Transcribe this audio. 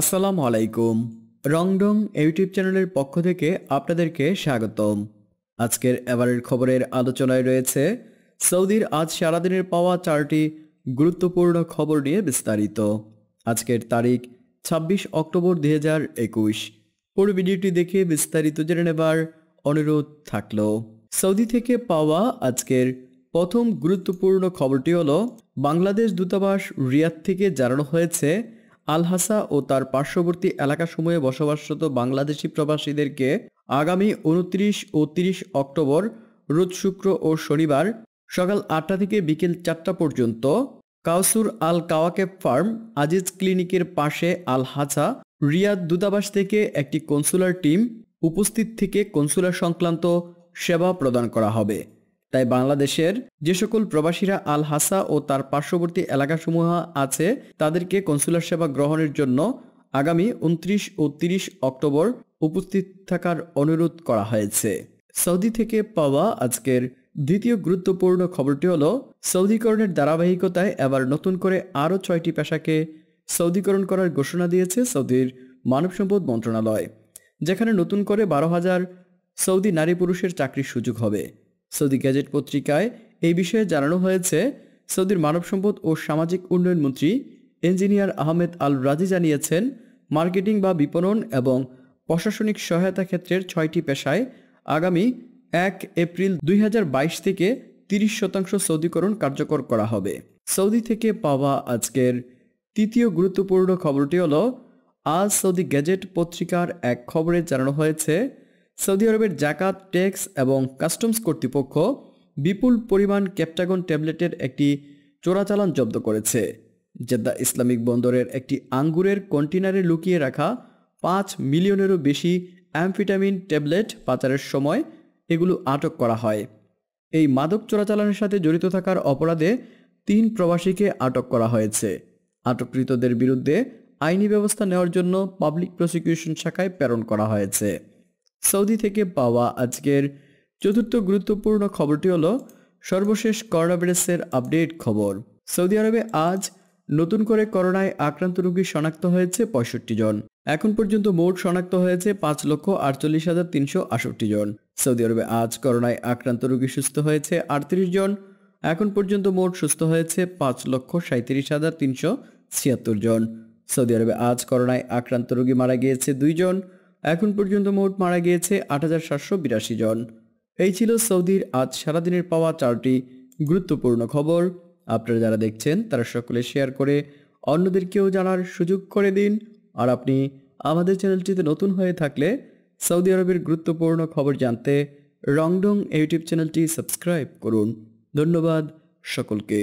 আসসালামু আলাইকুম রংডং ইউটিউব চ্যানেলের পক্ষ থেকে আপনাদেরকে স্বাগতম আজকের এবারের খবরের আলোচনায় রয়েছে সৌদির আজ সারাদিনের পাওয়া চারটি গুরুত্বপূর্ণ খবর নিয়ে বিস্তারিত আজকের তারিখ ২৬ অক্টোবর দুই হাজার একুশ পুরো ভিডিওটি দেখে বিস্তারিত জেনে নেবার অনুরোধ থাকল সৌদি থেকে পাওয়া আজকের প্রথম গুরুত্বপূর্ণ খবরটি হলো বাংলাদেশ দূতাবাস রিয়াদ থেকে জানানো হয়েছে আলহাসা ও তার পার্শ্ববর্তী এলাকাসমূহে বসবাসরত বাংলাদেশি প্রবাসীদেরকে আগামী উনত্রিশ ও তিরিশ অক্টোবর রোজ শুক্র ও শনিবার সকাল আটটা থেকে বিকেল চারটা পর্যন্ত কাউসুর আল কাওয়াকেব ফার্ম আজিজ ক্লিনিকের পাশে আল হাসা রিয়াদ দূতাবাস থেকে একটি কনসুলার টিম উপস্থিত থেকে কনসুলার সংক্রান্ত সেবা প্রদান করা হবে তাই বাংলাদেশের যে সকল প্রবাসীরা আল হাসা ও তার পার্শ্ববর্তী এলাকাসমূহ আছে তাদেরকে কনসুলার সেবা গ্রহণের জন্য আগামী উনত্রিশ ও ৩০ অক্টোবর উপস্থিত থাকার অনুরোধ করা হয়েছে সৌদি থেকে পাওয়া আজকের দ্বিতীয় গুরুত্বপূর্ণ খবরটি হল সৌদিকরণের ধারাবাহিকতায় এবার নতুন করে আরও ছয়টি পেশাকে সৌদিকরণ করার ঘোষণা দিয়েছে সৌদির মানব সম্পদ মন্ত্রণালয় যেখানে নতুন করে বারো হাজার সৌদি নারী পুরুষের চাকরির সুযোগ হবে সৌদি গ্যাজেট পত্রিকায় এই বিষয়ে জানানো হয়েছে সৌদির মানব সম্পদ ও সামাজিক উন্নয়ন মন্ত্রী ইঞ্জিনিয়ার আহমেদ আল রাজি জানিয়েছেন মার্কেটিং বা বিপণন এবং প্রশাসনিক সহায়তা ক্ষেত্রের ছয়টি পেশায় আগামী এক এপ্রিল দুই থেকে 30 শতাংশ সৌদিকরণ কার্যকর করা হবে সৌদি থেকে পাওয়া আজকের তৃতীয় গুরুত্বপূর্ণ খবরটি হল আজ সৌদি গ্যাজেট পত্রিকার এক খবরে জানানো হয়েছে সৌদি আরবের জাকাত ট্যাক্স এবং কাস্টমস কর্তৃপক্ষ বিপুল পরিমাণ ক্যাপটাগন ট্যাবলেটের একটি চোরাচালান জব্দ করেছে জেদ্দা ইসলামিক বন্দরের একটি আঙ্গুরের কন্টেনারে লুকিয়ে রাখা পাঁচ মিলিয়নেরও বেশি অ্যামফিটামিন ট্যাবলেট পাচারের সময় এগুলো আটক করা হয় এই মাদক চোরাচালানের সাথে জড়িত থাকার অপরাধে তিন প্রবাসীকে আটক করা হয়েছে আটককৃতদের বিরুদ্ধে আইনি ব্যবস্থা নেওয়ার জন্য পাবলিক প্রসিকিউশন শাখায় প্রেরণ করা হয়েছে সৌদি থেকে পাওয়া আজকের চতুর্থ গুরুত্বপূর্ণ খবরটি হলো সর্বশেষ করোনা ভাইরাসের আপডেট খবর সৌদি আরবে আজ নতুন করে করোনায় আক্রান্ত রোগী শনাক্ত হয়েছে পঁয়ষট্টি জন এখন পর্যন্ত মোট শনাক্ত হয়েছে পাঁচ লক্ষ আটচল্লিশ হাজার তিনশো আষট্টি জন সৌদি আরবে আজ করোনায় আক্রান্ত রোগী সুস্থ হয়েছে আটত্রিশ জন এখন পর্যন্ত মোট সুস্থ হয়েছে পাঁচ লক্ষ সাঁত্রিশ হাজার তিনশো ছিয়াত্তর জন সৌদি আরবে আজ করোনায় আক্রান্ত রোগী মারা গিয়েছে দুইজন জন এখন পর্যন্ত মোট মারা গিয়েছে আট জন এই ছিল সৌদির আজ সারাদিনের পাওয়া চারটি গুরুত্বপূর্ণ খবর আপনারা যারা দেখছেন তারা সকলে শেয়ার করে অন্যদেরকেও জানার সুযোগ করে দিন আর আপনি আমাদের চ্যানেলটিতে নতুন হয়ে থাকলে সৌদি আরবের গুরুত্বপূর্ণ খবর জানতে রংডং ইউটিউব চ্যানেলটি সাবস্ক্রাইব করুন ধন্যবাদ সকলকে